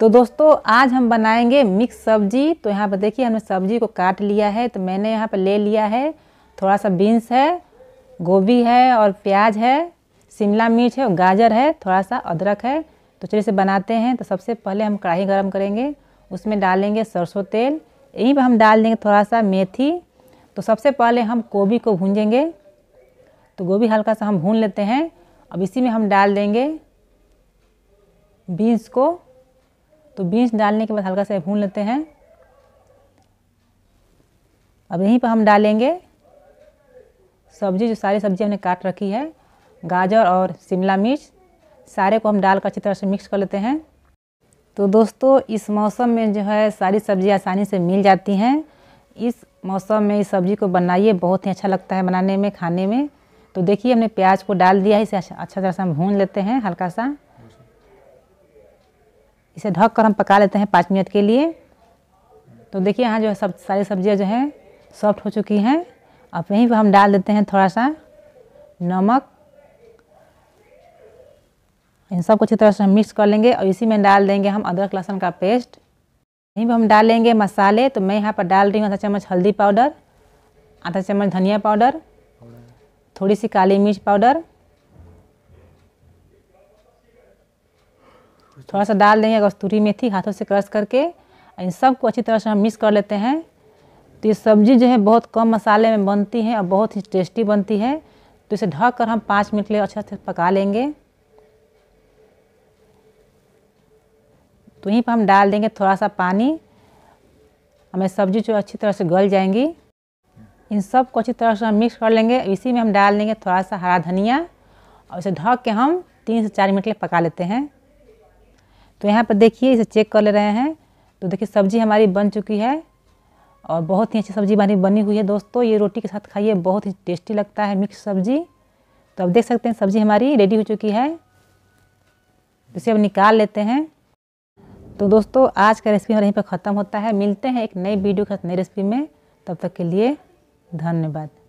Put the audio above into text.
तो दोस्तों आज हम बनाएंगे मिक्स सब्जी तो यहाँ पर देखिए हमने सब्जी को काट लिया है तो मैंने यहाँ पर ले लिया है थोड़ा सा बीन्स है गोभी है और प्याज है शिमला मिर्च है और गाजर है थोड़ा सा अदरक है तो चलिए इसे बनाते हैं तो सबसे पहले हम कढ़ाई गर्म करेंगे उसमें डालेंगे सरसों तेल यहीं पर हम डाल देंगे थोड़ा सा मेथी तो सबसे पहले हम गोभी को भूंजेंगे तो गोभी हल्का सा हम भून लेते हैं अब इसी में हम डाल देंगे बीन्स को तो बीज डालने के बाद हल्का सा भून लेते हैं अब यहीं पर हम डालेंगे सब्जी जो सारी सब्जी हमने काट रखी है गाजर और शिमला मिर्च सारे को हम डाल कर अच्छी तरह से मिक्स कर लेते हैं तो दोस्तों इस मौसम में जो है सारी सब्जी आसानी से मिल जाती हैं इस मौसम में इस सब्ज़ी को बनाइए बहुत ही अच्छा लगता है बनाने में खाने में तो देखिए हमने प्याज को डाल दिया है इसे अच्छा तरह से हम भून लेते हैं हल्का सा इसे ढक कर हम पका लेते हैं पाँच मिनट के लिए तो देखिए यहाँ जो है सब सारी सब्जियाँ जो है सॉफ्ट हो चुकी हैं अब यहीं पर हम डाल देते हैं थोड़ा सा नमक इन सब अच्छी तरह से हम मिक्स कर लेंगे और इसी में डाल देंगे हम अदरक लहसुन का पेस्ट यहीं पर हम डाल लेंगे मसाले तो मैं यहाँ पर डाल रही हूँ आधा चम्मच हल्दी पाउडर आधा चम्मच धनिया पाउडर थोड़ी सी काली मिर्च पाउडर थोड़ा सा डाल देंगे कस्तूरी मेथी हाथों से क्रश करके इन सबको अच्छी तरह से हम मिक्स कर लेते हैं तो ये सब्ज़ी जो है बहुत कम मसाले में बनती है और बहुत ही टेस्टी बनती है तो इसे ढक कर हम पाँच मिनट लिए अच्छे से पका लेंगे तो यहीं पर हम डाल देंगे थोड़ा सा पानी हमें सब्ज़ी जो अच्छी तरह से गल जाएंगी इन सब को अच्छी तरह से हम मिक्स कर लेंगे इसी में हम डाल देंगे थोड़ा सा हरा धनिया और इसे ढक के हम तीन से चार मिनट लिए पका लेते हैं तो यहाँ पर देखिए इसे चेक कर ले रहे हैं तो देखिए सब्ज़ी हमारी बन चुकी है और बहुत ही अच्छी सब्ज़ी हमारी बनी हुई है दोस्तों ये रोटी के साथ खाइए बहुत ही टेस्टी लगता है मिक्स सब्ज़ी तो अब देख सकते हैं सब्ज़ी हमारी रेडी हो चुकी है इसे अब निकाल लेते हैं तो दोस्तों आज का रेसिपी हमारे यहीं पर ख़त्म होता है मिलते हैं एक नई वीडियो के साथ नई रेसिपी में तब तक के लिए धन्यवाद